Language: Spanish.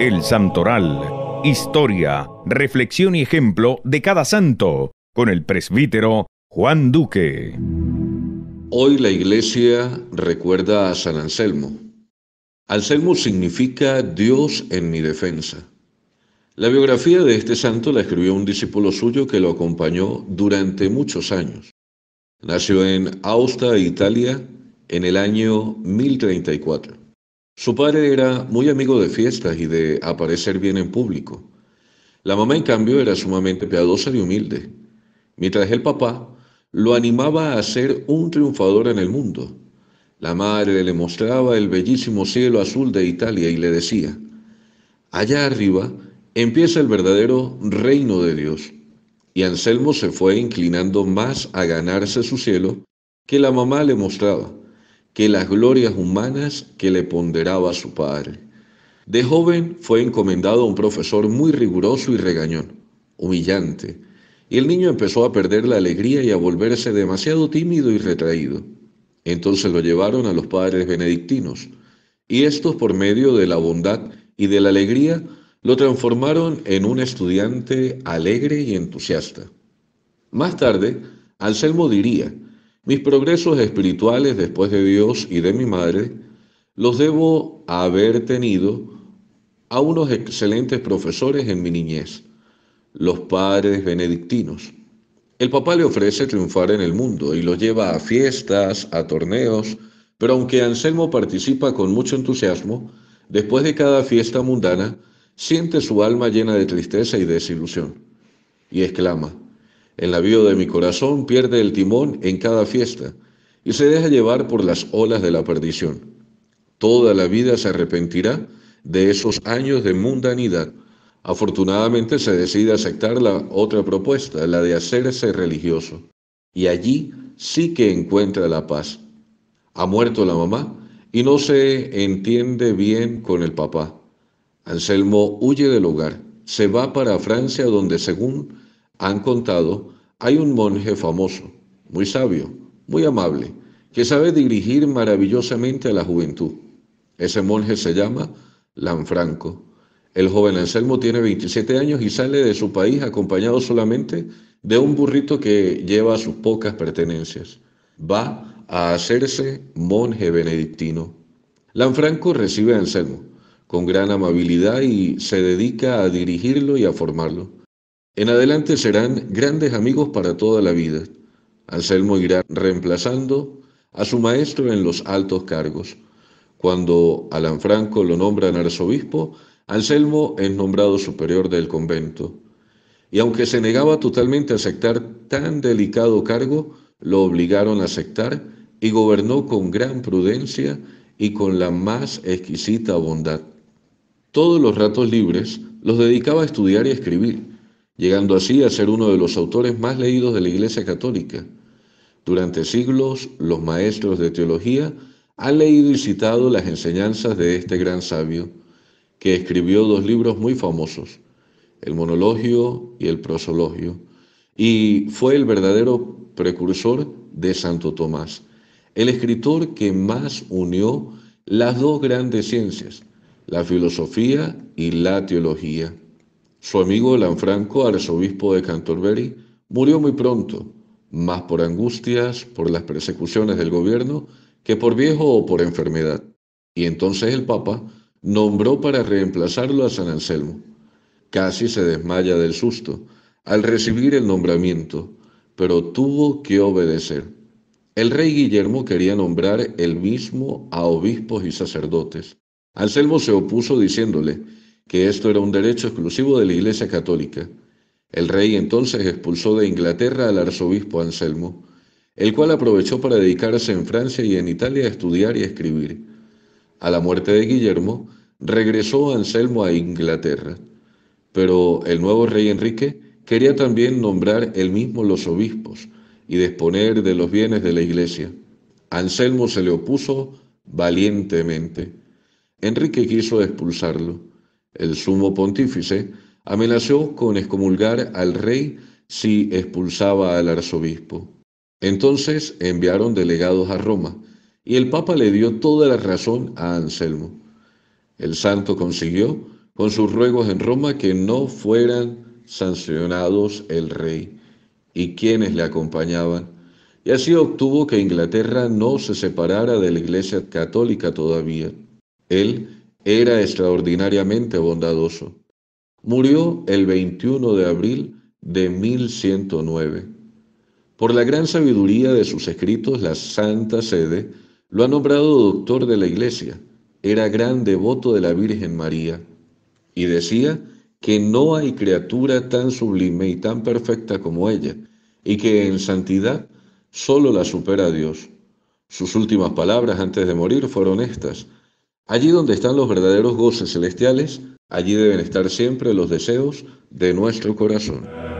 El Santoral. Historia, reflexión y ejemplo de cada santo, con el presbítero Juan Duque. Hoy la iglesia recuerda a San Anselmo. Anselmo significa Dios en mi defensa. La biografía de este santo la escribió un discípulo suyo que lo acompañó durante muchos años. Nació en Aosta, Italia, en el año 1034. Su padre era muy amigo de fiestas y de aparecer bien en público. La mamá, en cambio, era sumamente piadosa y humilde, mientras el papá lo animaba a ser un triunfador en el mundo. La madre le mostraba el bellísimo cielo azul de Italia y le decía, allá arriba empieza el verdadero reino de Dios. Y Anselmo se fue inclinando más a ganarse su cielo que la mamá le mostraba, que las glorias humanas que le ponderaba su padre. De joven fue encomendado a un profesor muy riguroso y regañón, humillante, y el niño empezó a perder la alegría y a volverse demasiado tímido y retraído. Entonces lo llevaron a los padres benedictinos, y estos por medio de la bondad y de la alegría lo transformaron en un estudiante alegre y entusiasta. Más tarde, Anselmo diría, mis progresos espirituales después de Dios y de mi madre los debo haber tenido a unos excelentes profesores en mi niñez, los padres benedictinos. El papá le ofrece triunfar en el mundo y lo lleva a fiestas, a torneos, pero aunque Anselmo participa con mucho entusiasmo, después de cada fiesta mundana, siente su alma llena de tristeza y desilusión, y exclama, el navío de mi corazón pierde el timón en cada fiesta y se deja llevar por las olas de la perdición. Toda la vida se arrepentirá de esos años de mundanidad. Afortunadamente se decide aceptar la otra propuesta, la de hacerse religioso. Y allí sí que encuentra la paz. Ha muerto la mamá y no se entiende bien con el papá. Anselmo huye del hogar, se va para Francia donde según han contado, hay un monje famoso, muy sabio, muy amable, que sabe dirigir maravillosamente a la juventud. Ese monje se llama Lanfranco. El joven Anselmo tiene 27 años y sale de su país acompañado solamente de un burrito que lleva sus pocas pertenencias. Va a hacerse monje benedictino. Lanfranco recibe a Anselmo con gran amabilidad y se dedica a dirigirlo y a formarlo. En adelante serán grandes amigos para toda la vida. Anselmo irá reemplazando a su maestro en los altos cargos. Cuando Alan Franco lo nombran arzobispo, Anselmo es nombrado superior del convento. Y aunque se negaba totalmente a aceptar tan delicado cargo, lo obligaron a aceptar y gobernó con gran prudencia y con la más exquisita bondad. Todos los ratos libres los dedicaba a estudiar y escribir llegando así a ser uno de los autores más leídos de la Iglesia Católica. Durante siglos, los maestros de teología han leído y citado las enseñanzas de este gran sabio, que escribió dos libros muy famosos, el monologio y el prosologio, y fue el verdadero precursor de Santo Tomás, el escritor que más unió las dos grandes ciencias, la filosofía y la teología. Su amigo Lanfranco, arzobispo de Canterbury, murió muy pronto, más por angustias, por las persecuciones del gobierno, que por viejo o por enfermedad. Y entonces el Papa nombró para reemplazarlo a San Anselmo. Casi se desmaya del susto al recibir el nombramiento, pero tuvo que obedecer. El rey Guillermo quería nombrar él mismo a obispos y sacerdotes. Anselmo se opuso diciéndole, que esto era un derecho exclusivo de la Iglesia Católica. El rey entonces expulsó de Inglaterra al arzobispo Anselmo, el cual aprovechó para dedicarse en Francia y en Italia a estudiar y escribir. A la muerte de Guillermo, regresó Anselmo a Inglaterra, pero el nuevo rey Enrique quería también nombrar él mismo los obispos y disponer de los bienes de la iglesia. Anselmo se le opuso valientemente. Enrique quiso expulsarlo el sumo pontífice, amenazó con excomulgar al rey si expulsaba al arzobispo. Entonces enviaron delegados a Roma y el Papa le dio toda la razón a Anselmo. El santo consiguió, con sus ruegos en Roma, que no fueran sancionados el rey y quienes le acompañaban, y así obtuvo que Inglaterra no se separara de la Iglesia católica todavía. Él era extraordinariamente bondadoso. Murió el 21 de abril de 1109. Por la gran sabiduría de sus escritos, la Santa Sede lo ha nombrado doctor de la Iglesia. Era gran devoto de la Virgen María y decía que no hay criatura tan sublime y tan perfecta como ella, y que en santidad solo la supera Dios. Sus últimas palabras antes de morir fueron estas. Allí donde están los verdaderos goces celestiales, allí deben estar siempre los deseos de nuestro corazón.